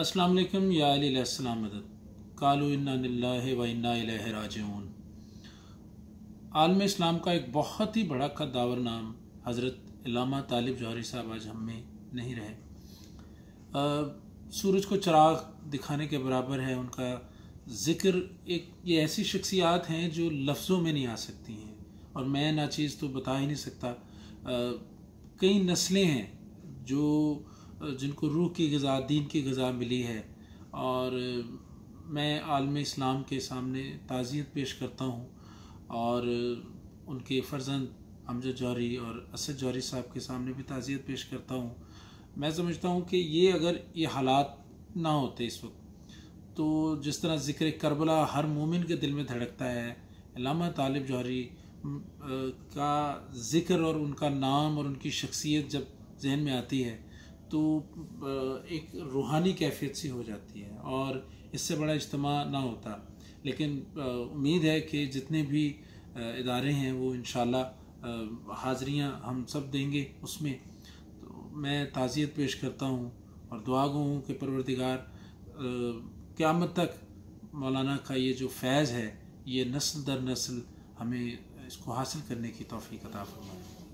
अस्सलाम वालेकुम या अलीसम मदद कालू इन्ना व इन्ना राजिऊन आलम इस्लाम का एक बहुत ही बड़ा कद्दावर नाम हज़रत इलामा तालिब जौहरी साहब आज हम में नहीं रहे आ, सूरज को चराग दिखाने के बराबर है उनका ज़िक्र एक ये ऐसी शख्सियात हैं जो लफ्ज़ों में नहीं आ सकती हैं और मैं ना चीज़ तो बता ही नहीं सकता आ, कई नस्लें हैं जो जिनको रूह की गज़ा दीन की गज़ा मिली है और मैं आलम इस्लाम के सामने ताज़ियत पेश करता हूँ और उनके फ़र्जंद अमजद जौहरी और असद जौहरी साहब के सामने भी ताज़ियत पेश करता हूँ मैं समझता हूँ कि ये अगर ये हालात ना होते इस वक्त तो जिस तरह ज़िक्र करबला हर मोमिन के दिल में धड़कता है लामा तालिब जौहरी का ज़िक्र और उनका नाम और उनकी शख्सियत जब जहन में आती है तो एक रूहानी कैफियत सी हो जाती है और इससे बड़ा इज्तम ना होता लेकिन उम्मीद है कि जितने भी इदारे हैं वो इन हाज़रियाँ हम सब देंगे उसमें तो मैं ताज़ियत पेश करता हूँ और दुआ गो हूँ कि परवरदिगार क़्यामत तक मौलाना का ये जो फैज़ है ये नस्ल दर नस्ल हमें इसको हासिल करने की तोफ़ी कता फरमाए